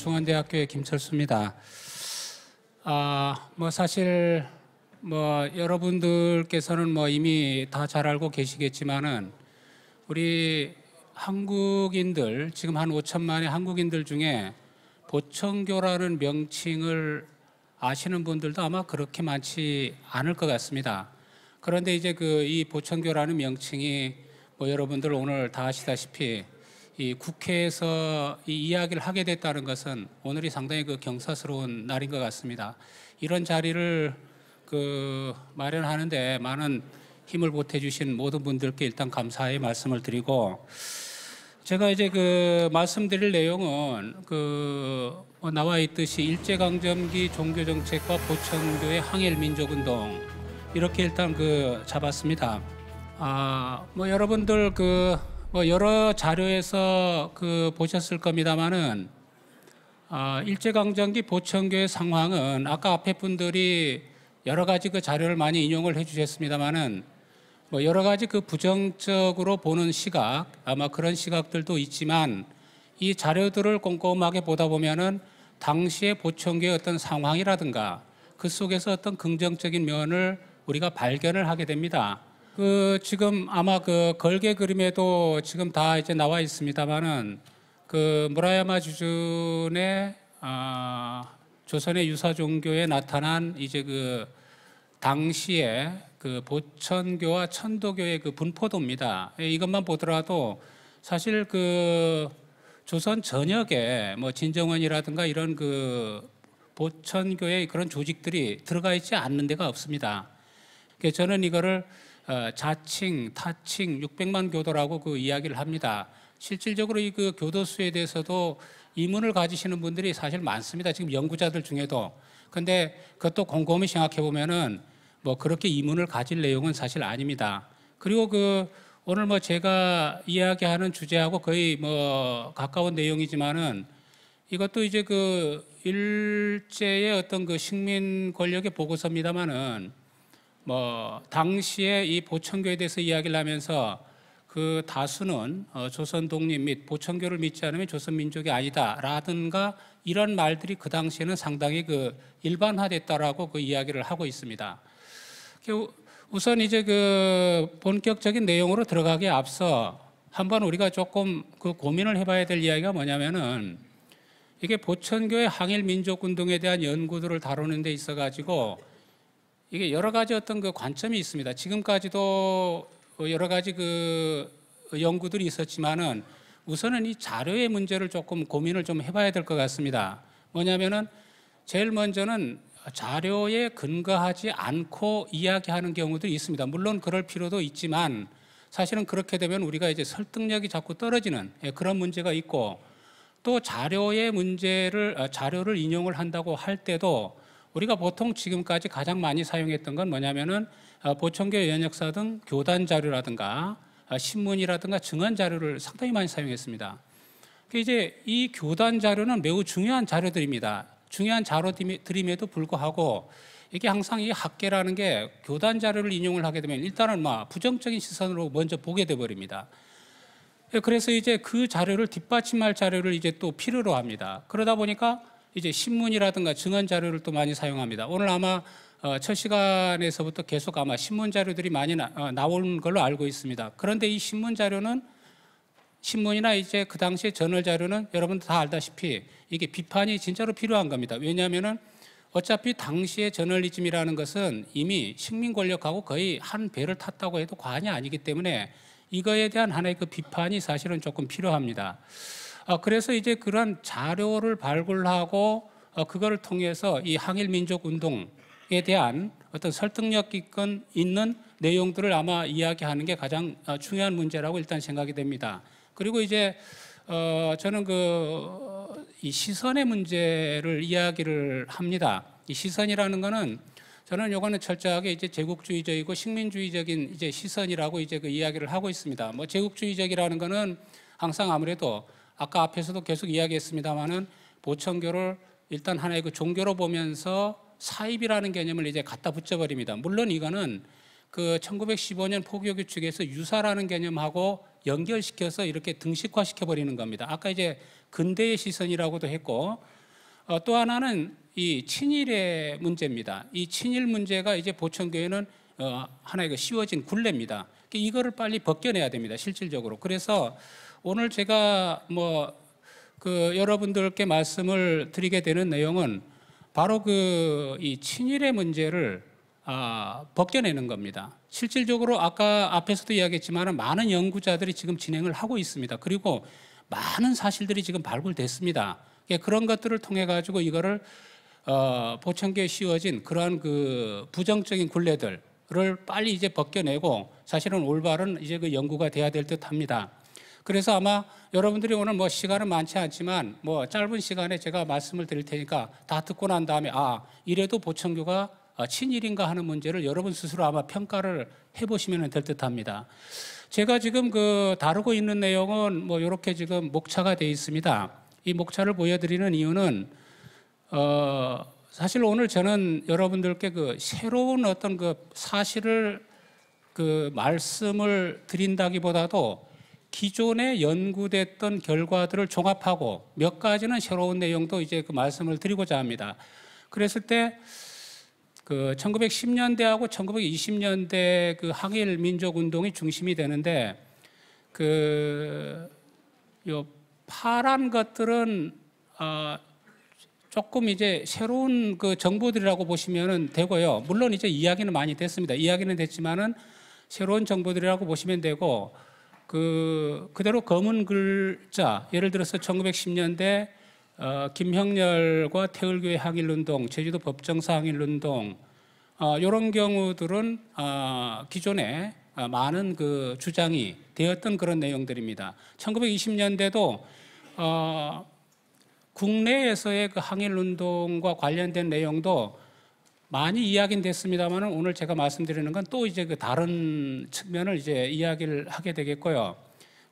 중원대학교의 김철수입니다. 아, 뭐 사실 뭐 여러분들께서는 뭐 이미 다 잘 알고 계시겠지만은 우리 한국인들 지금 한 5천만의 한국인들 중에 보청교라는 명칭을 아시는 분들도 아마 그렇게 많지 않을 것 같습니다. 그런데 이제 그 이 보청교라는 명칭이 뭐 여러분들 오늘 다 아시다시피 이 국회에서 이 이야기를 하게 됐다는 것은 오늘이 상당히 그 경사스러운 날인 것 같습니다. 이런 자리를 그 마련하는데 많은 힘을 보태주신 모든 분들께 일단 감사의 말씀을 드리고 제가 이제 그 말씀드릴 내용은 그 나와 있듯이 일제강점기 종교정책과 보천교의 항일민족운동 이렇게 일단 그 잡았습니다. 아, 뭐 여러분들 그뭐 여러 자료에서 그 보셨을 겁니다만은 아, 일제강점기 보청교의 상황은 아까 앞에 분들이 여러 가지 그 자료를 많이 인용을 해주셨습니다만은 뭐 여러 가지 그 부정적으로 보는 시각 아마 그런 시각들도 있지만 이 자료들을 꼼꼼하게 보다 보면은 당시의 보청교의 어떤 상황이라든가 그 속에서 어떤 긍정적인 면을 우리가 발견을 하게 됩니다. 그 지금 아마 그 걸개 그림에도 지금 다 이제 나와 있습니다만은 그 무라야마 주준의 아, 조선의 유사 종교에 나타난 이제 그 당시에 그 보천교와 천도교의 그 분포도입니다. 예, 이것만 보더라도 사실 그 조선 전역에 뭐 진정원이라든가 이런 그 보천교의 그런 조직들이 들어가 있지 않는 데가 없습니다. 저는 이거를 어, 자칭, 타칭 600만 교도라고 그 이야기를 합니다. 실질적으로 이 그 교도수에 대해서도 이문을 가지시는 분들이 사실 많습니다. 지금 연구자들 중에도. 근데 그것도 곰곰이 생각해 보면은 뭐 그렇게 이문을 가질 내용은 사실 아닙니다. 그리고 그 오늘 뭐 제가 이야기하는 주제하고 거의 뭐 가까운 내용이지만은 이것도 이제 그 일제의 어떤 그 식민 권력의 보고서입니다만은 뭐 당시에 이 보천교에 대해서 이야기를 하면서 그 다수는 어, 조선 독립 및 보천교를 믿지 않으면 조선 민족이 아니다라든가 이런 말들이 그 당시에는 상당히 그 일반화됐다라고 그 이야기를 하고 있습니다. 우선 이제 그 본격적인 내용으로 들어가기에 앞서 한번 우리가 조금 그 고민을 해봐야 될 이야기가 뭐냐면은 이게 보천교의 항일 민족 운동에 대한 연구들을 다루는 데 있어 가지고 이게 여러 가지 어떤 그 관점이 있습니다. 지금까지도 여러 가지 그 연구들이 있었지만은 우선은 이 자료의 문제를 조금 고민을 좀 해봐야 될 것 같습니다. 뭐냐면은 제일 먼저는 자료에 근거하지 않고 이야기하는 경우도 있습니다. 물론 그럴 필요도 있지만 사실은 그렇게 되면 우리가 이제 설득력이 자꾸 떨어지는 예, 그런 문제가 있고 또 자료의 문제를 아, 자료를 인용을 한다고 할 때도 우리가 보통 지금까지 가장 많이 사용했던 건 뭐냐면은 어, 보청교 연역사 등 교단 자료라든가 어, 신문이라든가 증언 자료를 상당히 많이 사용했습니다. 그러니까 이제 이 교단 자료는 매우 중요한 자료들입니다. 중요한 자료들임에도 불구하고 이게 항상 이 학계라는 게 교단 자료를 인용을 하게 되면 일단은 막 뭐 부정적인 시선으로 먼저 보게 돼 버립니다. 그래서 이제 그 자료를 뒷받침할 자료를 이제 또 필요로 합니다. 그러다 보니까 이제 신문이라든가 증언 자료를 또 많이 사용합니다. 오늘 아마 어, 첫 시간에서부터 계속 아마 신문 자료들이 많이 나, 어, 온 걸로 알고 있습니다. 그런데 이 신문 자료는 신문이나 이제 그 당시에 저널 자료는 여러분들 다 알다시피 이게 비판이 진짜로 필요한 겁니다. 왜냐하면은 어차피 당시의 저널리즘이라는 것은 이미 식민 권력하고 거의 한 배를 탔다고 해도 과언이 아니기 때문에 이거에 대한 하나의 그 비판이 사실은 조금 필요합니다. 어, 그래서 이제 그러한 자료를 발굴하고 어, 그거를 통해서 이 항일 민족 운동에 대한 어떤 설득력 있건 있는 내용들을 아마 이야기하는 게 가장 어, 중요한 문제라고 일단 생각이 됩니다. 그리고 이제 어, 저는 그이 시선의 문제를 이야기를 합니다. 이 시선이라는 거는 저는 요거는 철저하게 이제 제국주의적이고 식민주의적인 이제 시선이라고 이제 그 이야기를 하고 있습니다. 뭐 제국주의적이라는 거는 항상 아무래도 아까 앞에서도 계속 이야기했습니다만은 보청교를 일단 하나의 그 종교로 보면서 사입이라는 개념을 이제 갖다 붙여버립니다. 물론 이거는 그 1915년 포교교 측에서 유사라는 개념하고 연결시켜서 이렇게 등식화시켜 버리는 겁니다. 아까 이제 근대의 시선이라고도 했고 어, 또 하나는 이 친일의 문제입니다. 이 친일 문제가 이제 보청교회는 어, 하나의 그 씌워진 굴레입니다. 이거를 빨리 벗겨내야 됩니다. 실질적으로. 그래서 오늘 제가 뭐 그 여러분들께 말씀을 드리게 되는 내용은 바로 그 이 친일의 문제를 아, 벗겨내는 겁니다. 실질적으로 아까 앞에서도 이야기했지만 많은 연구자들이 지금 진행을 하고 있습니다. 그리고 많은 사실들이 지금 발굴됐습니다. 예, 그런 것들을 통해 가지고 이거를 어, 보청기에 씌워진 그러한 그 부정적인 굴레들을 빨리 이제 벗겨내고 사실은 올바른 이제 그 연구가 돼야 될 듯합니다. 그래서 아마 여러분들이 오늘 뭐 시간은 많지 않지만 뭐 짧은 시간에 제가 말씀을 드릴 테니까 다 듣고 난 다음에 아, 이래도 보청교가 어, 친일인가 하는 문제를 여러분 스스로 아마 평가를 해보시면 될듯 합니다. 제가 지금 그 다루고 있는 내용은 뭐 이렇게 지금 목차가 되어 있습니다. 이 목차를 보여드리는 이유는 어, 사실 오늘 저는 여러분들께 그 새로운 어떤 그 사실을 그 말씀을 드린다기보다도 기존에 연구됐던 결과들을 종합하고 몇 가지는 새로운 내용도 이제 그 말씀을 드리고자 합니다. 그랬을 때 그 1910년대하고 1920년대 그 항일 민족 운동이 중심이 되는데 그요 파란 것들은 아 조금 이제 새로운 그 정보들이라고 보시면 되고요. 물론 이제 이야기는 많이 됐습니다. 이야기는 됐지만은 새로운 정보들이라고 보시면 되고 그 그대로 검은 글자 예를 들어서 1910년대 어, 김형렬과 태울교회 항일운동, 제주도 법정사 항일운동 이런 어, 경우들은 어, 기존에 어, 많은 그 주장이 되었던 그런 내용들입니다. 1920년대도 어, 국내에서의 그 항일운동과 관련된 내용도 많이 이야기는 됐습니다만 오늘 제가 말씀드리는 건 또 이제 그 다른 측면을 이제 이야기를 하게 되겠고요.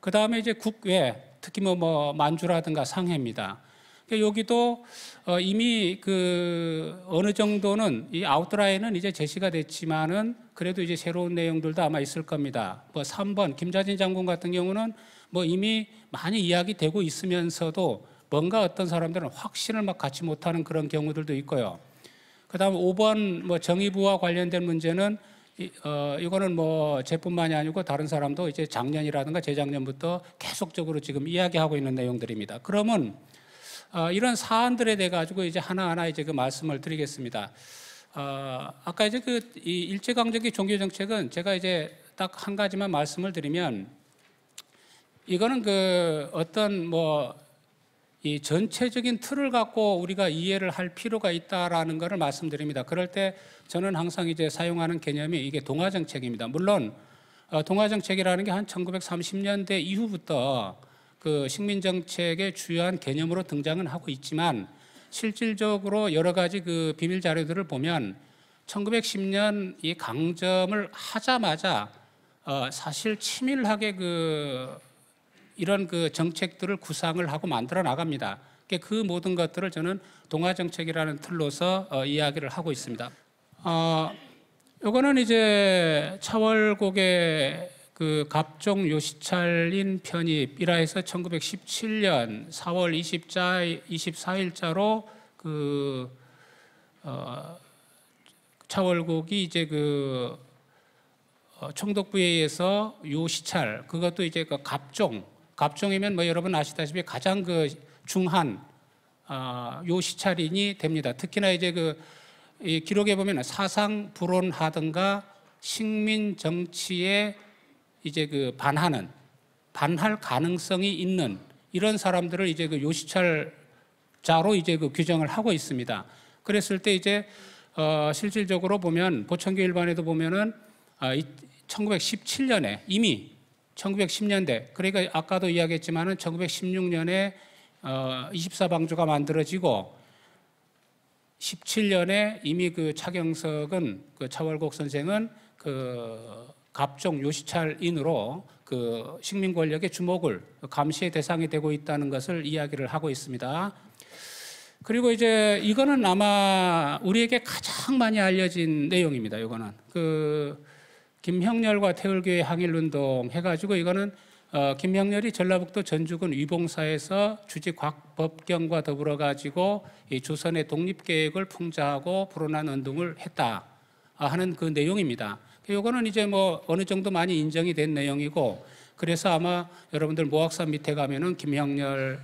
그 다음에 이제 국외, 특히 뭐, 뭐 만주라든가 상해입니다. 그러니까 여기도 어 이미 그 어느 정도는 이 아웃라인은 이제 제시가 됐지만은 그래도 이제 새로운 내용들도 아마 있을 겁니다. 뭐 3번 김자진 장군 같은 경우는 뭐 이미 많이 이야기되고 있으면서도 뭔가 어떤 사람들은 확신을 막 갖지 못하는 그런 경우들도 있고요. 그다음 5번 뭐 정의부와 관련된 문제는 이, 어, 이거는 뭐 제뿐만이 아니고 다른 사람도 이제 작년이라든가 재작년부터 계속적으로 지금 이야기하고 있는 내용들입니다. 그러면 어, 이런 사안들에 대해 가지고 이제 하나하나 이제 그 말씀을 드리겠습니다. 어, 아까 이제 그 일제강점기 종교정책은 제가 이제 딱 한 가지만 말씀을 드리면 이거는 그 어떤 뭐이 전체적인 틀을 갖고 우리가 이해를 할 필요가 있다라는 것을 말씀드립니다. 그럴 때 저는 항상 이제 사용하는 개념이 이게 동화 정책입니다. 물론 어, 동화 정책이라는 게 한 1930년대 이후부터 그 식민 정책의 주요한 개념으로 등장은 하고 있지만 실질적으로 여러 가지 그 비밀 자료들을 보면 1910년 이 강점을 하자마자 어 사실 치밀하게 그 이런 그 정책들을 구상을 하고 만들어 나갑니다. 그러니까 그 모든 것들을 저는 동아 정책이라는 틀로서 어, 이야기를 하고 있습니다. 어, 요거는 이제 차월곡의 그 갑종 요시찰인 편입이라 해서 1917년 4월 20자 24일자로 그 어, 차월곡이 이제 그 어, 총독부에 의해서 요시찰 그것도 이제 그 갑종 갑종이면 뭐 여러분 아시다시피 가장 그 중한 어, 요시찰인이 됩니다. 특히나 이제 그 기록에 보면 사상 불온하든가 식민 정치에 이제 그 반하는 반할 가능성이 있는 이런 사람들을 이제 그 요시찰자로 이제 그 규정을 하고 있습니다. 그랬을 때 이제 어, 실질적으로 보면 보청교 일반에도 보면은 어, 아, 1917년에 이미 1910년대 그러니까 아까도 이야기했지만 1916년에 24방조가 어, 만들어지고 17년에 이미 그 차경석은 그 차월곡 선생은 그 갑종 요시찰인으로 그 식민 권력의 주목을 그 감시의 대상이 되고 있다는 것을 이야기를 하고 있습니다. 그리고 이제 이거는 아마 우리에게 가장 많이 알려진 내용입니다. 이거는 그 김형렬과 태울교회 항일운동 해가지고 이거는 어, 김형렬이 전라북도 전주군 위봉사에서 주지곽법경과 더불어 가지고 이 조선의 독립계획을 풍자하고 불어난 운동을 했다 아, 하는 그 내용입니다. 요거는 이제 뭐 어느 정도 많이 인정이 된 내용이고 그래서 아마 여러분들 모학산 밑에 가면은 김영렬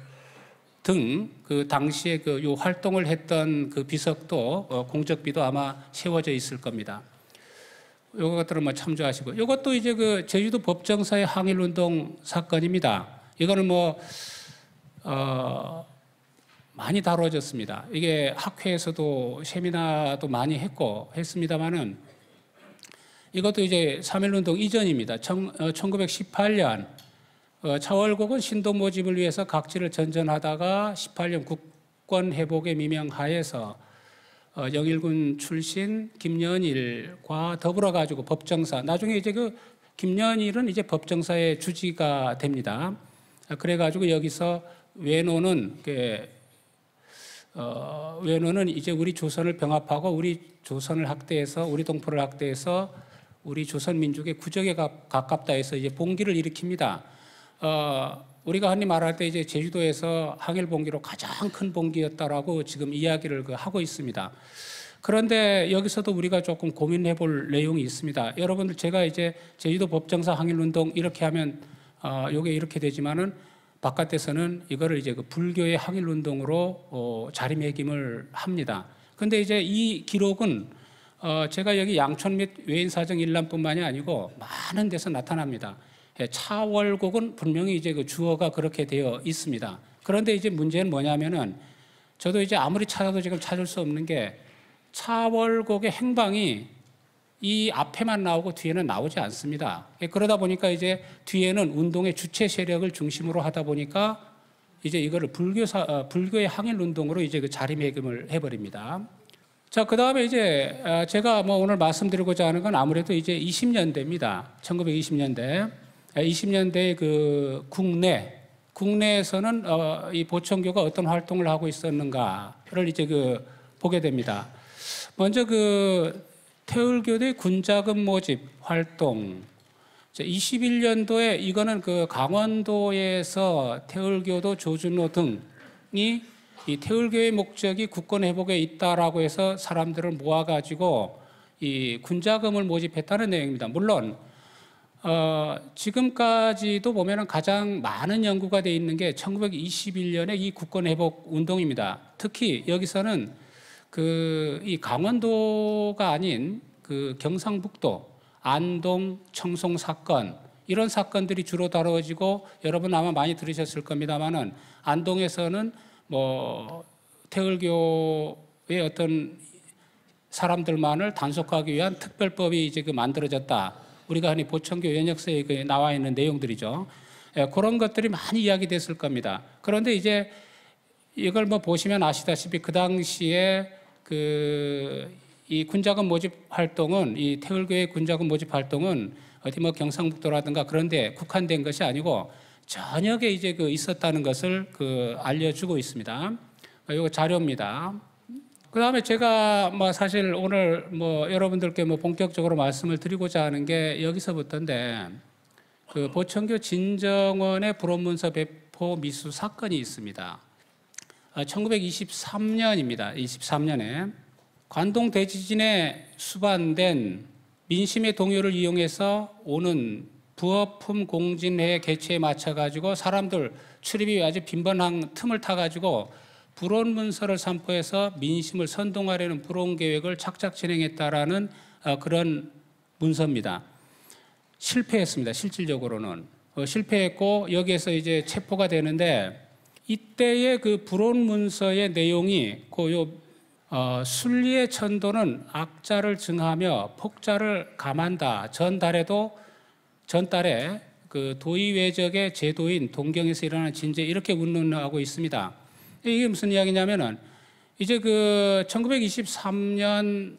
등 그 당시에 그 요 활동을 했던 그 비석도 어, 공적비도 아마 세워져 있을 겁니다. 요거 같은 걸 뭐 참조하시고 이것도 이제 그 제주도 법정사의 항일 운동 사건입니다. 이거는 뭐 어, 많이 다뤄졌습니다. 이게 학회에서도 세미나도 많이 했고 했습니다만은 이것도 이제 3.1운동 이전입니다. 청, 어, 1918년 어, 차월국은 신도 모집을 위해서 각지를 전전하다가 18년 국권 회복의 미명하에서 어, 영일군 출신 김연일과 더불어 가지고 법정사 나중에 이제 그 김연일은 이제 법정사의 주지가 됩니다. 아, 그래 가지고 여기서 외노는 그, 어, 외노는 이제 우리 조선을 병합하고 우리 조선을 학대해서 우리 동포를 학대해서 우리 조선 민족의 구적에 가, 깝다 해서 이제 봉기를 일으킵니다. 어, 우리가 흔히 말할 때 이제 제주도에서 항일 봉기로 가장 큰 봉기였다라고 지금 이야기를 그 하고 있습니다. 그런데 여기서도 우리가 조금 고민해 볼 내용이 있습니다. 여러분들 제가 이제 제주도 법정사 항일운동 이렇게 하면 어, 요게 이렇게 되지만은 바깥에서는 이거를 이제 그 불교의 항일운동으로 어, 자리매김을 합니다. 근데 이제 이 기록은 어, 제가 여기 양촌 및 외인사정 일람뿐만이 아니고 많은 데서 나타납니다. 예, 차월곡은 분명히 이제 그 주어가 그렇게 되어 있습니다. 그런데 이제 문제는 뭐냐면은 저도 이제 아무리 찾아도 지금 찾을 수 없는 게 차월곡의 행방이 이 앞에만 나오고 뒤에는 나오지 않습니다. 예, 그러다 보니까 이제 뒤에는 운동의 주체 세력을 중심으로 하다 보니까 이제 이거를 불교사, 어, 불교의 항일 운동으로 이제 그 자리매김을 해버립니다. 자, 그 다음에 이제 아, 제가 뭐 오늘 말씀드리고자 하는 건 아무래도 이제 20년대입니다. 1920년대. 20년대 아, 그 국내 국내에서는 어, 이 보청교가 어떤 활동을 하고 있었는가를 이제 그 보게 됩니다. 먼저 그 태울교대 군자금 모집 활동 21년도에 이거는 그 강원도에서 태울교도 조준호 등이 이 태울교의 목적이 국권 회복에 있다라고 해서 사람들을 모아가지고 이 군자금을 모집했다는 내용입니다. 물론 어, 지금까지도 보면 가장 많은 연구가 되어 있는 게1 9 2 1년의이 국권 회복 운동입니다. 특히 여기서는 그 이 강원도가 아닌 그 경상북도 안동 청송 사건 이런 사건들이 주로 다뤄지고 여러분 아마 많이 들으셨을 겁니다만은 안동에서는 뭐 태을교의 어떤 사람들만을 단속하기 위한 특별법이 이제 그 만들어졌다. 우리가 흔히 보청교 연역서에 그 나와 있는 내용들이죠. 예, 그런 것들이 많이 이야기됐을 겁니다. 그런데 이제 이걸 뭐 보시면 아시다시피 그 당시에 그 이 군자금 모집 활동은 이 태울교회 군자금 모집 활동은 어디 뭐 경상북도라든가 그런데 국한된 것이 아니고 전역에 이제 그 있었다는 것을 그 알려주고 있습니다. 이거 자료입니다. 그 다음에 제가 뭐 사실 오늘 뭐 여러분들께 뭐 본격적으로 말씀을 드리고자 하는 게 여기서부터인데 그 보청교 진정원의 불온문서 배포 미수 사건이 있습니다. 1923년입니다. 아, 23년에 관동 대지진에 수반된 민심의 동요를 이용해서 오는 부업품 공진회 개최에 맞춰 가지고 사람들 출입이 아주 빈번한 틈을 타 가지고 불온 문서를 삼고 해서 민심을 선동하려는 불온 계획을 착착 진행했다라는 어, 그런 문서입니다. 실패했습니다. 실질적으로는 어, 실패했고 여기에서 이제 체포가 되는데 이때의 그 불온 문서의 내용이 그요 어, 순리의 천도는 악자를 증하며 폭자를 감한다. 전달에도 전달에 그 도의외적의 제도인 동경에서 일어난 진제 이렇게 운운하고 있습니다. 이게 무슨 이야기냐면은 이제 그 1923년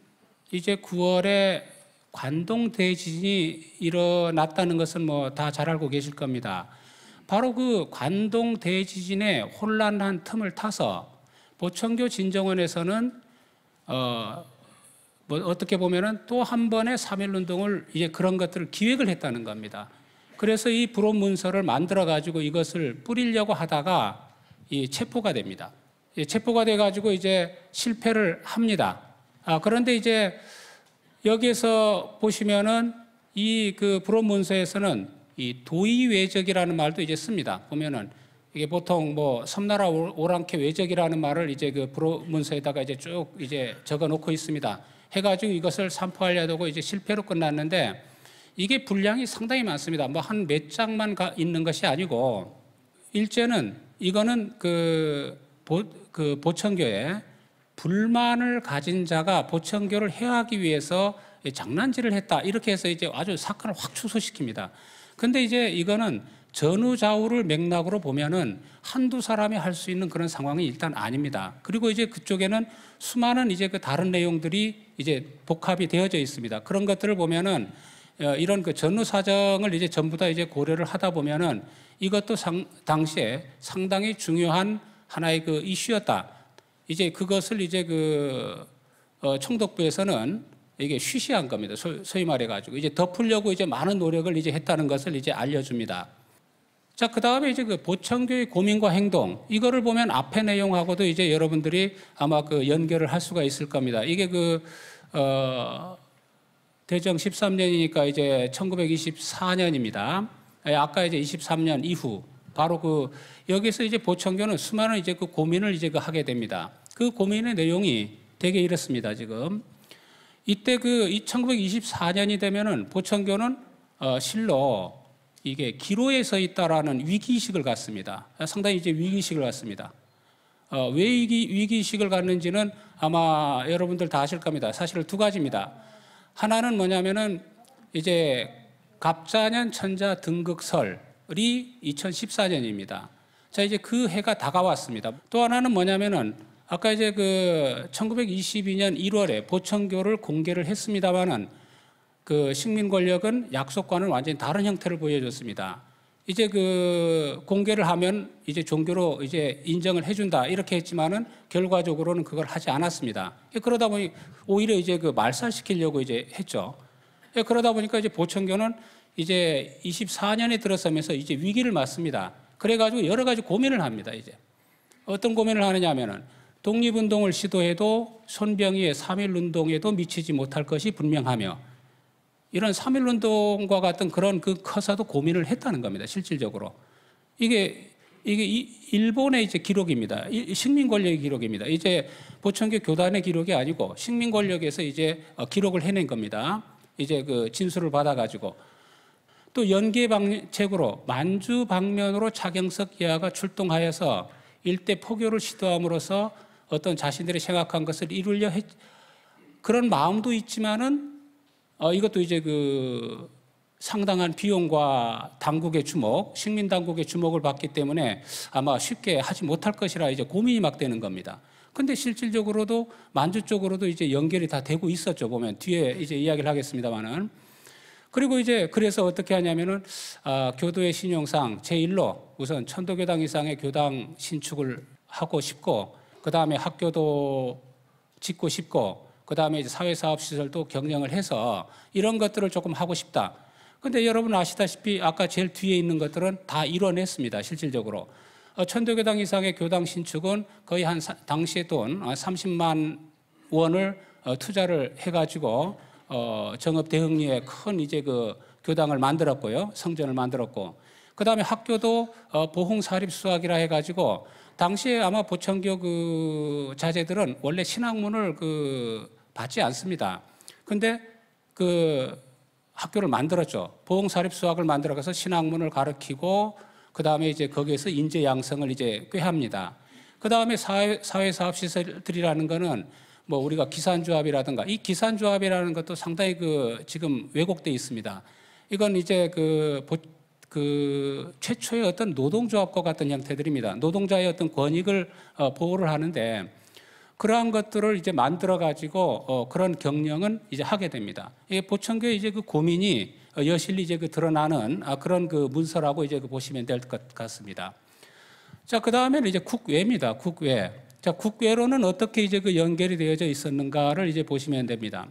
이제 9월에 관동 대지진이 일어났다는 것은 뭐 다 잘 알고 계실 겁니다. 바로 그 관동 대지진의 혼란한 틈을 타서 보청교 진정원에서는 어, 뭐 어떻게 보면은 또 한 번의 3 1 운동을 이제 그런 것들을 기획을 했다는 겁니다. 그래서 이 불온 문서를 만들어 가지고 이것을 뿌리려고 하다가 이 체포가 됩니다. 체포가 돼가지고 이제 실패를 합니다. 아, 그런데 이제 여기에서 보시면은 이 그 불원 문서에서는 이 그 도의 외적이라는 말도 이제 씁니다. 보면은 이게 보통 뭐 섬나라 오랑캐 외적이라는 말을 이제 그 불원 문서에다가 이제 쭉 이제 적어 놓고 있습니다. 해가지고 이것을 산포하려고 이제 실패로 끝났는데 이게 분량이 상당히 많습니다. 뭐 한 몇 장만 있는 것이 아니고 일제는 이거는 그, 보, 그 보천교에 불만을 가진 자가 보천교를 해하기 위해서 장난질을 했다. 이렇게 해서 이제 아주 사건을 확 축소시킵니다. 근데 이제 이거는 전후좌우를 맥락으로 보면은 한두 사람이 할 수 있는 그런 상황이 일단 아닙니다. 그리고 이제 그쪽에는 수많은 이제 그 다른 내용들이 이제 복합이 되어져 있습니다. 그런 것들을 보면은 어, 이런 그 전후 사정을 이제 전부 다 이제 고려를 하다 보면은 이것도 상, 당시에 상당히 중요한 하나의 그 이슈였다. 이제 그것을 이제 그 어, 총독부에서는 이게 쉬쉬한 겁니다. 소, 소위 말해 가지고 이제 덮으려고 이제 많은 노력을 이제 했다는 것을 이제 알려줍니다. 자, 그 다음에 이제 그 보청교의 고민과 행동. 이거를 보면 앞의 내용하고도 이제 여러분들이 아마 그 연결을 할 수가 있을 겁니다. 이게 그, 어, 대정 13년이니까 이제 1924년입니다. 예, 아까 이제 23년 이후 바로 그 여기서 이제 보청교는 수많은 이제 그 고민을 이제 그 하게 됩니다. 그 고민의 내용이 되게 이렇습니다. 지금 이때 그 1924년이 되면은 보청교는 어, 실로 이게 기로에 서 있다라는 위기의식을 갖습니다. 상당히 이제 위기의식을 갖습니다. 어, 왜 위기, 위기의식을 갖는지는 아마 여러분들 다 아실 겁니다. 사실 두 가지입니다. 하나는 뭐냐면은 이제 갑자년 천자 등극설이 2014년입니다. 자, 이제 그 해가 다가왔습니다. 또 하나는 뭐냐면은 아까 이제 그 1922년 1월에 보천교를 공개를 했습니다만은 그 식민 권력은 약속과는 완전히 다른 형태를 보여줬습니다. 이제 그 공개를 하면 이제 종교로 이제 인정을 해준다 이렇게 했지만은 결과적으로는 그걸 하지 않았습니다. 그러다 보니 오히려 이제 그 말살시키려고 이제 했죠. 예, 그러다 보니까 이제 보천교는 이제 24년에 들어서면서 이제 위기를 맞습니다. 그래가지고 여러 가지 고민을 합니다, 이제. 어떤 고민을 하느냐 하면은 독립운동을 시도해도 손병희의 3.1운동에도 미치지 못할 것이 분명하며 이런 3.1운동과 같은 그런 그 커서도 고민을 했다는 겁니다, 실질적으로. 이게, 이게 일본의 이제 기록입니다. 식민 권력의 기록입니다. 이제 보천교 교단의 기록이 아니고 식민 권력에서 이제 어, 기록을 해낸 겁니다. 이제 그 진술을 받아가지고 또 연계 방책으로 만주 방면으로 차경석 예하가 출동하여서 일대 포교를 시도함으로써 어떤 자신들이 생각한 것을 이루려 했 그런 마음도 있지만은 어 이것도 이제 그 상당한 비용과 당국의 주목, 식민 당국의 주목을 받기 때문에 아마 쉽게 하지 못할 것이라 이제 고민이 막 되는 겁니다. 근데 실질적으로도 만주 쪽으로도 이제 연결이 다 되고 있었죠. 보면 뒤에 이제 이야기를 하겠습니다만은. 그리고 이제 그래서 어떻게 하냐면은 아, 교도의 신용상 제1로 우선 천도교당 이상의 교당 신축을 하고 싶고 그 다음에 학교도 짓고 싶고 그 다음에 사회사업 시설도 경영을 해서 이런 것들을 조금 하고 싶다. 근데 여러분 아시다시피 아까 제일 뒤에 있는 것들은 다 이뤄냈습니다. 실질적으로. 어, 천도교당 이상의 교당 신축은 거의 한 당시에 돈 30만 어, 원을 어, 투자를 해가지고 정읍 대흥리에 큰 이제 그 교당을 만들었고요, 성전을 만들었고 그 다음에 학교도 보홍 사립 수학이라 해가지고 당시에 아마 보청교그 자제들은 원래 신학문을 그 받지 않습니다. 근데 그 학교를 만들었죠. 보홍 사립 수학을 만들어서 신학문을 가르치고 그 다음에 이제 거기에서 인재 양성을 이제 꾀합니다. 그 다음에 사회, 사회사업 시설들이라는 거는 뭐 우리가 기산조합이라든가 이 기산조합이라는 것도 상당히 그 지금 왜곡돼 있습니다. 이건 이제 그, 그 최초의 어떤 노동조합과 같은 형태들입니다. 노동자의 어떤 권익을 어, 보호를 하는데 그러한 것들을 이제 만들어 가지고 어, 그런 경영은 이제 하게 됩니다. 이게 보청교의 이제 그 고민이 어, 여실히 이제 그 드러나는 아, 그런 그 문서라고 이제 그 보시면 될 것 같습니다. 자, 그 다음에는 이제 국외입니다. 국외. 자, 국외로는 어떻게 이제 그 연결이 되어져 있었는가를 이제 보시면 됩니다.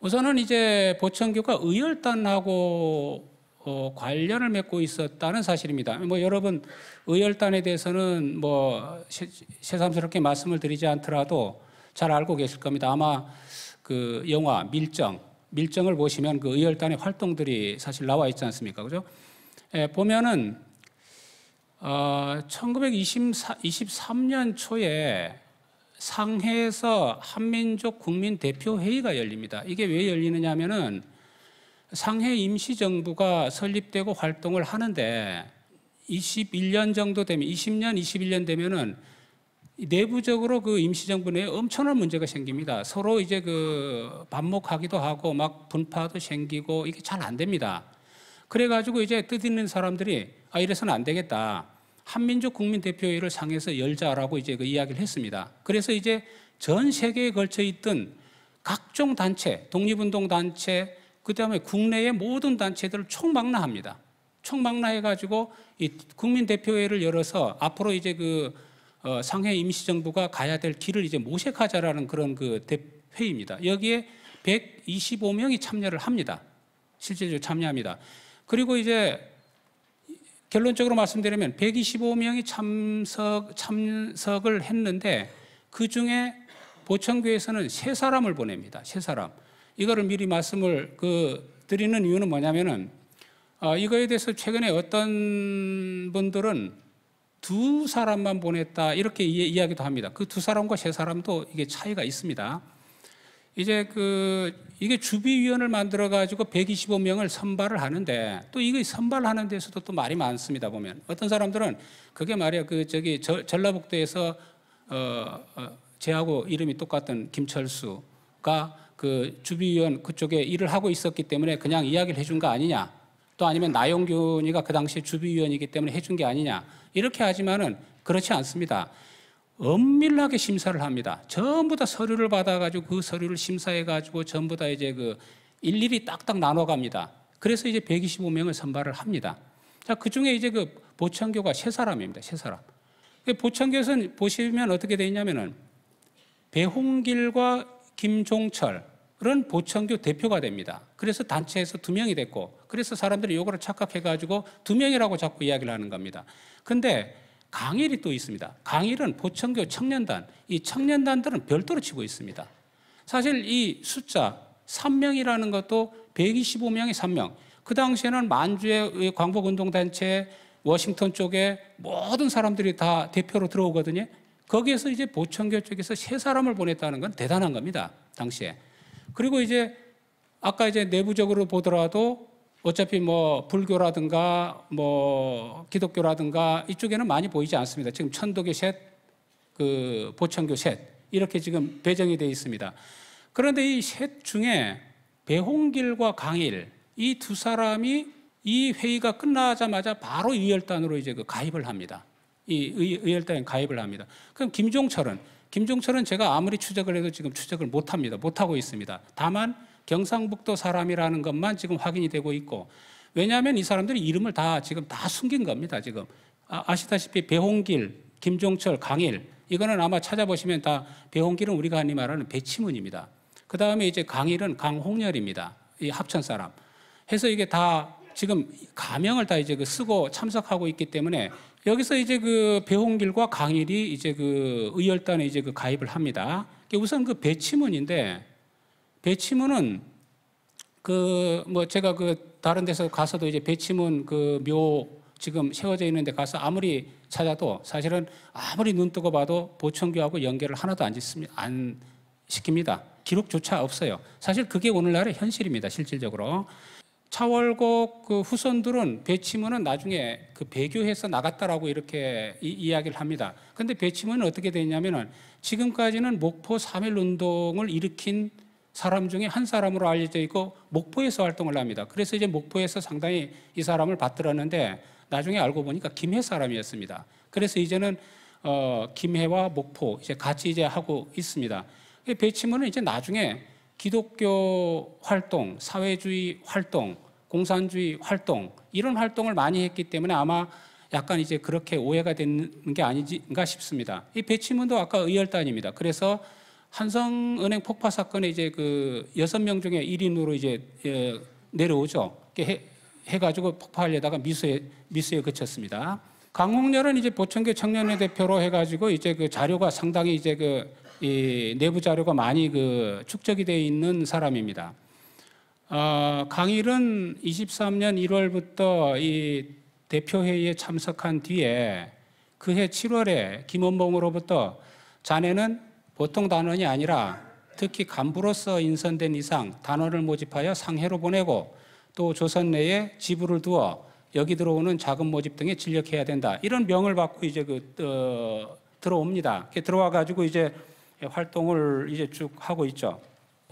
우선은 이제 보천교가 의열단하고 어, 관련을 맺고 있었다는 사실입니다. 뭐 여러분 의열단에 대해서는 뭐 새, 새삼스럽게 말씀을 드리지 않더라도 잘 알고 계실 겁니다. 아마 그 영화 밀정 밀정을 보시면 그 의열단의 활동들이 사실 나와 있지 않습니까? 그죠? 예, 보면은 어, 1923년 초에 상해에서 한민족 국민 대표 회의가 열립니다. 이게 왜 열리느냐 하면은 상해 임시정부가 설립되고 활동을 하는데 21년 정도 되면 20년 21년 되면은 내부적으로 그 임시정부 내에 엄청난 문제가 생깁니다. 서로 이제 그 반목하기도 하고 막 분파도 생기고 이게 잘 안 됩니다. 그래가지고 이제 뜻있는 사람들이 아 이래서는 안 되겠다. 한민족 국민대표회의를 상해서 열자라고 이제 그 이야기를 했습니다. 그래서 이제 전 세계에 걸쳐 있던 각종 단체, 독립운동 단체, 그 다음에 국내의 모든 단체들을 총망라합니다. 총망라해가지고 이 국민대표회를 의 열어서 앞으로 이제 그 어, 상해 임시정부가 가야 될 길을 이제 모색하자라는 그런 그 대회입니다. 여기에 125명이 참여를 합니다. 실제적으로 참여합니다. 그리고 이제 결론적으로 말씀드리면 125명이 참석 참석을 했는데 그 중에 보청교에서는 세 사람을 보냅니다. 세 사람. 이거를 미리 말씀을 그 드리는 이유는 뭐냐면은 어, 이거에 대해서 최근에 어떤 분들은 두 사람만 보냈다 이렇게 이야기도 합니다. 그 두 사람과 세 사람도 이게 차이가 있습니다. 이제 그 이게 주비위원을 만들어 가지고 125명을 선발을 하는데 또 이거 선발하는 데서도 또 말이 많습니다 보면 어떤 사람들은 그게 말이야 그 저기 저, 전라북도에서 어, 어 제하고 이름이 똑같은 김철수가 그 주비위원 그쪽에 일을 하고 있었기 때문에 그냥 이야기를 해준 거 아니냐 또 아니면 나영균이가 그 당시 주비위원이기 때문에 해준 게 아니냐 이렇게 하지만은 그렇지 않습니다. 엄밀하게 심사를 합니다. 전부 다 서류를 받아가지고 그 서류를 심사해가지고 전부 다 이제 그 일일이 딱딱 나눠갑니다. 그래서 이제 125명을 선발을 합니다. 자, 그 중에 이제 그 보창교가 세 사람입니다. 세 사람. 그 보창교에서는 보시면 어떻게 되어 있냐면은 배홍길과 김종철 그런 보청교 대표가 됩니다. 그래서 단체에서 두 명이 됐고, 그래서 사람들이 요거를 착각해가지고 두 명이라고 자꾸 이야기를 하는 겁니다. 근데 강일이 또 있습니다. 강일은 보청교 청년단, 이 청년단들은 별도로 치고 있습니다. 사실 이 숫자 3명이라는 것도 125명이 3명. 그 당시에는 만주의 광복운동단체, 워싱턴 쪽에 모든 사람들이 다 대표로 들어오거든요. 거기에서 이제 보청교 쪽에서 세 사람을 보냈다는 건 대단한 겁니다. 당시에. 그리고 이제 아까 이제 내부적으로 보더라도 어차피 뭐 불교라든가 뭐 기독교라든가 이쪽에는 많이 보이지 않습니다. 지금 천도교 셋, 그 보천교 셋 이렇게 지금 배정이 되어 있습니다. 그런데 이 셋 중에 배홍길과 강일 이 두 사람이 이 회의가 끝나자마자 바로 의열단으로 이제 그 가입을 합니다. 이 의열단에 가입을 합니다. 그럼 김종철은 김종철은 제가 아무리 추적을 해도 지금 추적을 못합니다. 못하고 있습니다. 다만 경상북도 사람이라는 것만 지금 확인이 되고 있고 왜냐하면 이 사람들이 이름을 다 지금 다 숨긴 겁니다. 지금 아, 시다시피 배홍길, 김종철, 강일 이거는 아마 찾아보시면 다 배홍길은 우리가 흔히 말하는 배치문입니다. 그 다음에 이제 강일은 강홍렬입니다. 이 합천 사람. 해서 이게 다 지금 가명을 다 이제 그 쓰고 참석하고 있기 때문에 여기서 이제 그 배홍길과 강일이 이제 그 의열단에 이제 그 가입을 합니다. 우선 그 배치문인데 배치문은 그 뭐 제가 그 다른 데서 가서도 이제 배치문 그 묘 지금 세워져 있는데 가서 아무리 찾아도 사실은 아무리 눈 뜨고 봐도 보청교하고 연결을 하나도 안 짓습니다. 안 시킵니다. 기록조차 없어요. 사실 그게 오늘날의 현실입니다. 실질적으로. 차월곡 그 후손들은 배치문은 나중에 그 배교해서 나갔다라고 이렇게 이, 야기를 합니다. 그런데 배치문은 어떻게 됐냐면은 지금까지는 목포 3일 운동을 일으킨 사람 중에 한 사람으로 알려져 있고 목포에서 활동을 합니다. 그래서 이제 목포에서 상당히 이 사람을 받들었는데 나중에 알고 보니까 김해 사람이었습니다. 그래서 이제는 어, 김해와 목포 이제 같이 이제 하고 있습니다. 배치문은 이제 나중에 기독교 활동, 사회주의 활동, 공산주의 활동 이런 활동을 많이 했기 때문에 아마 약간 이제 그렇게 오해가 되는 게 아닌가 싶습니다. 이 배치문도 아까 의열단입니다. 그래서 한성은행 폭파 사건에 이제 그 여섯 명 중에 1인으로 이제 예, 내려오죠. 해, 해가지고 폭파하려다가 미수에 미수에 그쳤습니다. 강홍렬은 이제 보청교 청년회 대표로 해가지고 이제 그 자료가 상당히 이제 그이 내부 자료가 많이 그 축적이 돼 있는 사람입니다. 어, 강일은 23년 1월부터 이 대표회의에 참석한 뒤에 그해 7월에 김원봉으로부터 자네는 보통 단원이 아니라 특히 간부로서 인선된 이상 단원을 모집하여 상해로 보내고 또 조선 내에 지부를 두어 여기 들어오는 자금 모집 등에 진력해야 된다. 이런 명을 받고 이제 그 어, 들어옵니다. 들어와 가지고 이제 예, 활동을 이제 쭉 하고 있죠.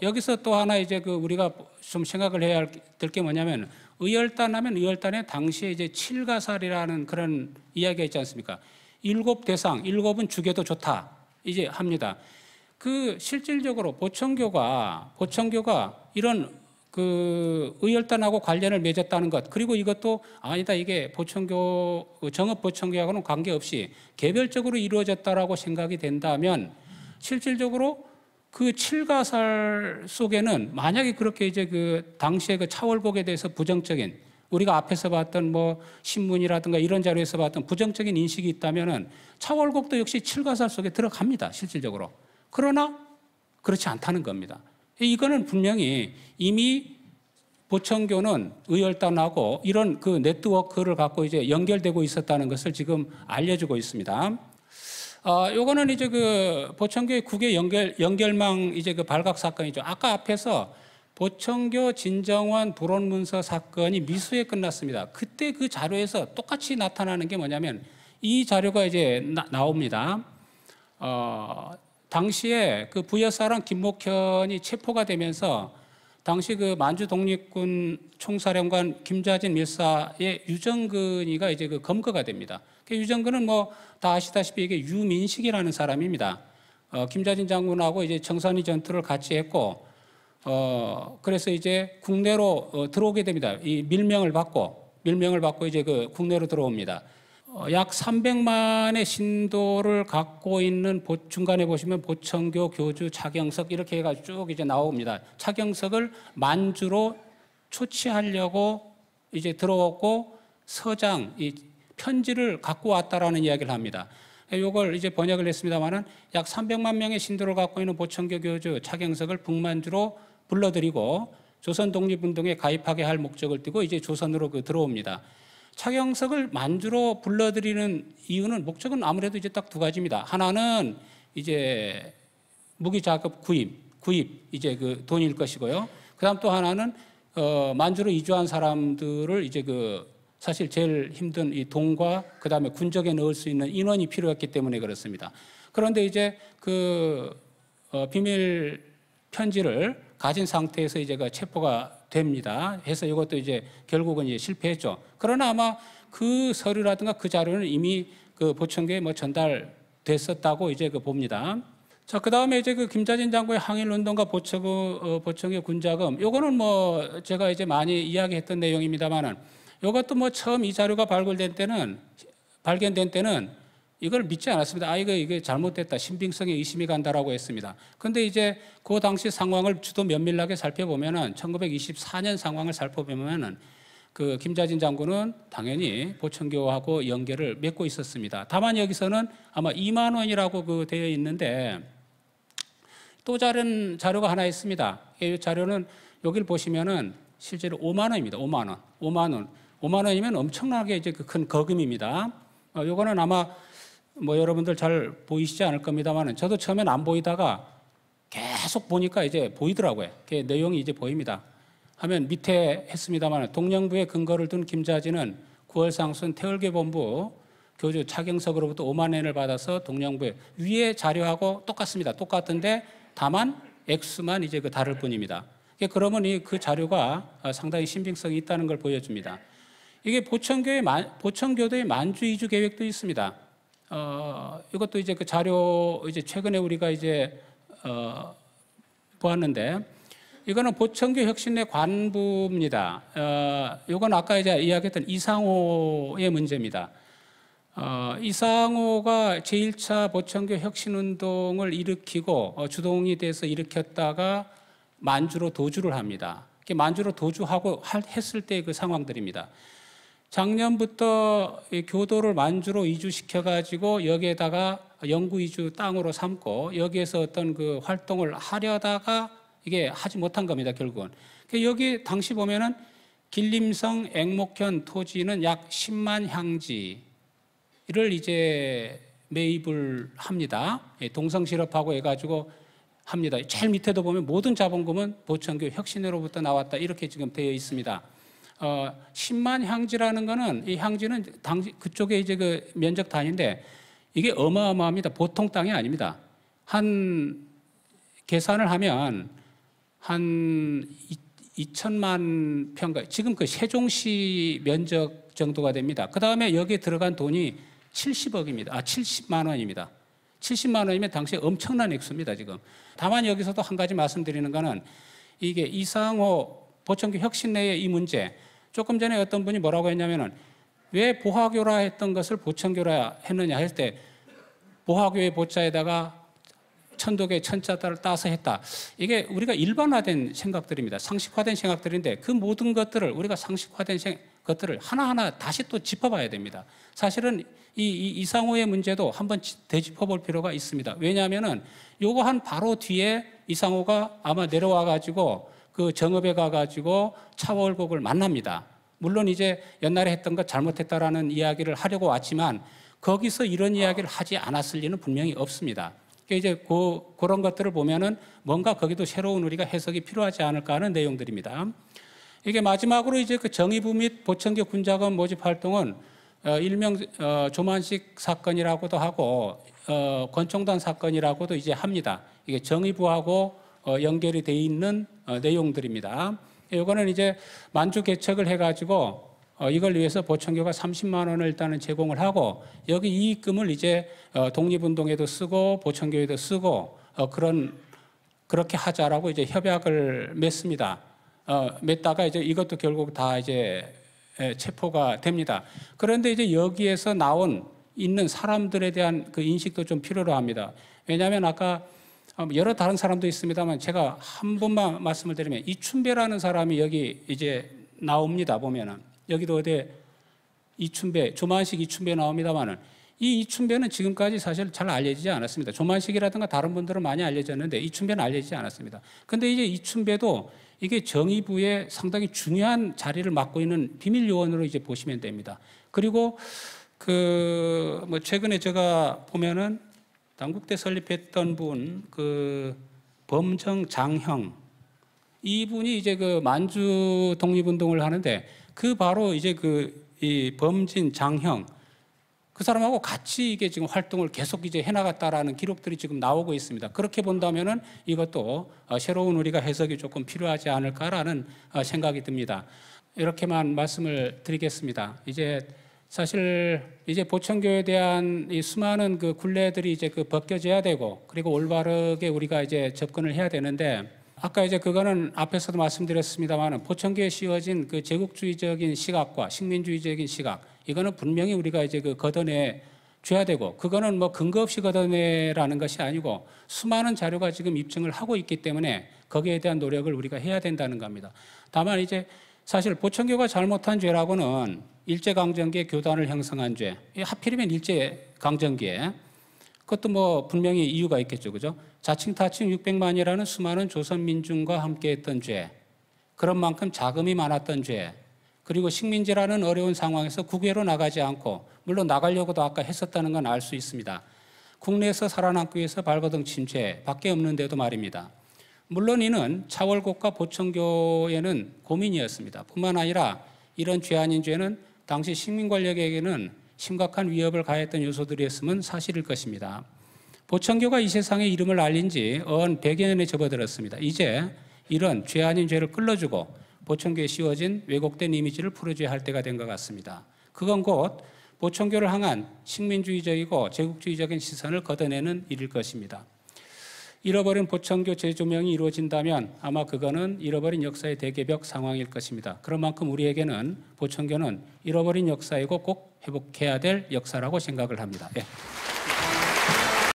여기서 또 하나 이제 그 우리가 좀 생각을 해야 될 게 뭐냐면 의열단 하면 의열단에 당시에 이제 칠가살이라는 그런 이야기가 있지 않습니까? 일곱 대상, 일곱은 죽여도 좋다. 이제 합니다. 그 실질적으로 보청교가 보청교가 이런 그 의열단하고 관련을 맺었다는 것 그리고 이것도 아니다 이게 보청교 그 정읍 보청교하고는 관계없이 개별적으로 이루어졌다라고 생각이 된다면 실질적으로 그 칠가살 속에는 만약에 그렇게 이제 그 당시에 그 차월곡에 대해서 부정적인 우리가 앞에서 봤던 뭐 신문이라든가 이런 자료에서 봤던 부정적인 인식이 있다면은 차월곡도 역시 칠가살 속에 들어갑니다. 실질적으로. 그러나 그렇지 않다는 겁니다. 이거는 분명히 이미 보청교는 의열단하고 이런 그 네트워크를 갖고 이제 연결되고 있었다는 것을 지금 알려주고 있습니다. 어, 요거는 이제 그보청교의 국외 연결, 연결망 이제 그 발각 사건이죠. 아까 앞에서 보청교 진정원 불온문서 사건이 미수에 끝났습니다. 그때 그 자료에서 똑같이 나타나는 게 뭐냐면 이 자료가 이제 나, 옵니다 어, 당시에 그 부여사랑 김목현이 체포가 되면서 당시 그 만주 독립군 총사령관 김자진 밀사의 유정근이가 이제 그 검거가 됩니다. 그 유정근은 뭐 다 아시다시피 이게 유민식이라는 사람입니다. 어, 김자진 장군하고 이제 정선이 전투를 같이 했고, 어, 그래서 이제 국내로 어, 들어오게 됩니다. 이 밀명을 받고, 밀명을 받고 이제 그 국내로 들어옵니다. 어, 약 300만의 신도를 갖고 있는 보, 중간에 보시면 보청교, 교주, 차경석 이렇게 해가지고 쭉 이제 나옵니다. 차경석을 만주로 초치하려고 이제 들어오고 서장, 이 편지를 갖고 왔다라는 이야기를 합니다. 이걸 이제 번역을 했습니다만은 약 300만 명의 신도를 갖고 있는 보천교 교주 차경석을 북만주로 불러들이고 조선 독립운동에 가입하게 할 목적을 띠고 이제 조선으로 그 들어옵니다. 차경석을 만주로 불러들이는 이유는 목적은 아무래도 이제 딱 두 가지입니다. 하나는 이제 무기 자급 구입, 구입 이제 그 돈일 것이고요. 그다음 또 하나는 어, 만주로 이주한 사람들을 이제 그 사실 제일 힘든 이 돈과 그 다음에 군적에 넣을 수 있는 인원이 필요했기 때문에 그렇습니다. 그런데 이제 그 어, 비밀 편지를 가진 상태에서 이제가 그 체포가 됩니다. 해서 이것도 이제 결국은 이제 실패했죠. 그러나 아마 그 서류라든가 그 자료는 이미 그 보청계에 뭐 전달됐었다고 이제 그 봅니다. 자, 그 다음에 이제 그 김자진 장군의 항일 운동과 보청, 어, 보청의 군자금. 요거는 뭐 제가 이제 많이 이야기했던 내용입니다만은 이것도 뭐 처음 이 자료가 발굴된 때는 발견된 때는 이걸 믿지 않았습니다. 아 이거 이게 잘못됐다. 신빙성에 의심이 간다라고 했습니다. 근데 이제 그 당시 상황을 주도 면밀하게 살펴보면은 1924년 상황을 살펴보면은 그 김자진 장군은 당연히 보청교하고 연계를 맺고 있었습니다. 다만 여기서는 아마 2만 원이라고 그 되어 있는데 또 다른 자료가 하나 있습니다. 이 자료는 여기를 보시면은 실제로 5만 원입니다. 5만 원. 5만 원. 5만 원이면 엄청나게 이제 그 큰 거금입니다. 어, 요거는 아마 뭐 여러분들 잘 보이시지 않을 겁니다만 저도 처음엔 안 보이다가 계속 보니까 이제 보이더라고요. 그 내용이 이제 보입니다. 하면 밑에 했습니다만 동령부에 근거를 둔 김자진은 9월 상순 태월교본부 교주 차경석으로부터 5만 엔을 받아서 동령부에 위에 자료하고 똑같습니다. 똑같은데 다만 액수만 이제 그 다를 뿐입니다. 그러니까 그러면 이 그 자료가 어, 상당히 신빙성이 있다는 걸 보여줍니다. 이게 보천교의 보천교도의 만주 이주 계획도 있습니다. 어, 이것도 이제 그 자료 이제 최근에 우리가 이제 어, 보았는데 이거는 보천교 혁신의 관부입니다. 어, 이건 아까 이제 이야기했던 이상호의 문제입니다. 어, 이상호가 제1차 보천교 혁신운동을 일으키고 어, 주동이 돼서 일으켰다가 만주로 도주를 합니다. 만주로 도주하고 했을 때 그 상황들입니다. 작년부터 교도를 만주로 이주시켜 가지고 여기에다가 영구 이주 땅으로 삼고 여기에서 어떤 그 활동을 하려다가 이게 하지 못한 겁니다 결국은 그 여기 당시 보면은 길림성 앵목현 토지는 약 10만 향지를 이제 매입을 합니다 예, 동성실업하고 해가지고 합니다 제일 밑에도 보면 모든 자본금은 보천교 혁신회로부터 나왔다 이렇게 지금 되어 있습니다 어, 10만 향지라는 거는 이 향지는 당시 그쪽에 이제 그 면적 단위인데 이게 어마어마합니다. 보통 땅이 아닙니다. 한 계산을 하면 한 2천만 평가 지금 그 세종시 면적 정도가 됩니다. 그 다음에 여기에 들어간 돈이 70억입니다. 아 70만 원입니다. 70만 원이면 당시에 엄청난 액수입니다, 지금. 다만 여기서도 한 가지 말씀드리는 거는 이게 이상호 보청기 혁신 내의 이 문제, 조금 전에 어떤 분이 뭐라고 했냐면은 왜 보화교라 했던 것을 보천교라 했느냐 할 때 보화교의 보자에다가 천독의 천자를 따서 했다. 이게 우리가 일반화된 생각들입니다. 상식화된 생각들인데 그 모든 것들을 우리가 상식화된 것들을 하나하나 다시 또 짚어봐야 됩니다. 사실은 이, 이 이상호의 문제도 한번 되짚어볼 필요가 있습니다. 왜냐하면은 요거 한 바로 뒤에 이상호가 아마 내려와 가지고 그 정읍에 가가지고 차월곡을 만납니다. 물론 이제 옛날에 했던 것 잘못했다라는 이야기를 하려고 왔지만 거기서 이런 이야기를 하지 않았을 리는 분명히 없습니다. 그러 그러니까 이제 그, 그런 것들을 보면은 뭔가 거기도 새로운 우리가 해석이 필요하지 않을까 하는 내용들입니다. 이게 마지막으로 이제 그 정의부 및 보청교 군자금 모집 활동은 어, 일명 어, 조만식 사건이라고도 하고 어, 권총단 사건이라고도 이제 합니다. 이게 정의부하고 어, 연결이 돼 있는 어, 내용들입니다. 이거는 이제 만주 개척을 해가지고 어, 이걸 위해서 보청교가 30만 원을 일단은 제공을 하고 여기 이익금을 이제 어, 독립운동에도 쓰고 보청교에도 쓰고 그런 그렇게 하자라고 이제 협약을 맺습니다. 맺다가 이제 이것도 결국 다 이제 체포가 됩니다. 그런데 이제 여기에서 나온 있는 사람들에 대한 그 인식도 좀 필요로 합니다. 왜냐하면 아까 아, 뭐 여러 다른 사람도 있습니다만 제가 한 번만 말씀을 드리면 이춘배라는 사람이 여기 이제 나옵니다 보면은 여기도 어디 이춘배 조만식 이춘배 나옵니다만은 이 이춘배는 지금까지 사실 잘 알려지지 않았습니다. 조만식이라든가 다른 분들은 많이 알려졌는데 이춘배는 알려지지 않았습니다. 근데 이제 이춘배도 이게 정의부의 상당히 중요한 자리를 맡고 있는 비밀 요원으로 이제 보시면 됩니다. 그리고 그 뭐 최근에 제가 보면은 당국대 설립했던 분, 그 범정 장형 이분이 이제 그 만주 독립운동을 하는데 그 바로 이제 그이 범진 장형 그 사람하고 같이 이게 지금 활동을 계속 이제 해나갔다라는 기록들이 지금 나오고 있습니다. 그렇게 본다면은 이것도 어, 새로운 우리가 해석이 조금 필요하지 않을까라는 어, 생각이 듭니다. 이렇게만 말씀을 드리겠습니다. 이제 사실 이제 보천교에 대한 이 수많은 그 굴레들이 이제 그 벗겨져야 되고 그리고 올바르게 우리가 이제 접근을 해야 되는데 아까 이제 그거는 앞에서도 말씀드렸습니다만은 보천교에 씌워진 그 제국주의적인 시각과 식민주의적인 시각 이거는 분명히 우리가 이제 그 걷어내 줘야 되고 그거는 뭐 근거 없이 걷어내라는 것이 아니고 수많은 자료가 지금 입증을 하고 있기 때문에 거기에 대한 노력을 우리가 해야 된다는 겁니다. 다만 이제 사실 보천교가 잘못한 죄라고는 일제강점기에 교단을 형성한 죄. 하필이면 일제강점기에. 그것도 뭐 분명히 이유가 있겠죠. 그죠? 자칭 타칭 600만이라는 수많은 조선민중과 함께 했던 죄. 그런 만큼 자금이 많았던 죄. 그리고 식민지라는 어려운 상황에서 국외로 나가지 않고, 물론 나가려고도 아까 했었다는 건 알 수 있습니다. 국내에서 살아남기 위해서 발버둥친 죄 밖에 없는데도 말입니다. 물론 이는 차월곡과 보청교에는 고민이었습니다. 뿐만 아니라 이런 죄 아닌 죄는 당시 식민 권력에게는 심각한 위협을 가했던 요소들이었음은 사실일 것입니다. 보천교가 이 세상에 이름을 알린 지언 100여 년에 접어들었습니다. 이제 이런 죄 아닌 죄를 끌어주고 보천교에 씌워진 왜곡된 이미지를 풀어줘야 할 때가 된 것 같습니다. 그건 곧 보천교를 향한 식민주의적이고 제국주의적인 시선을 걷어내는 일일 것입니다. 잃어버린 보청교 재조명이 이루어진다면 아마 그거는 잃어버린 역사의 대개벽 상황일 것입니다. 그런 만큼 우리에게는 보청교는 잃어버린 역사이고 꼭 회복해야 될 역사라고 생각을 합니다. 예.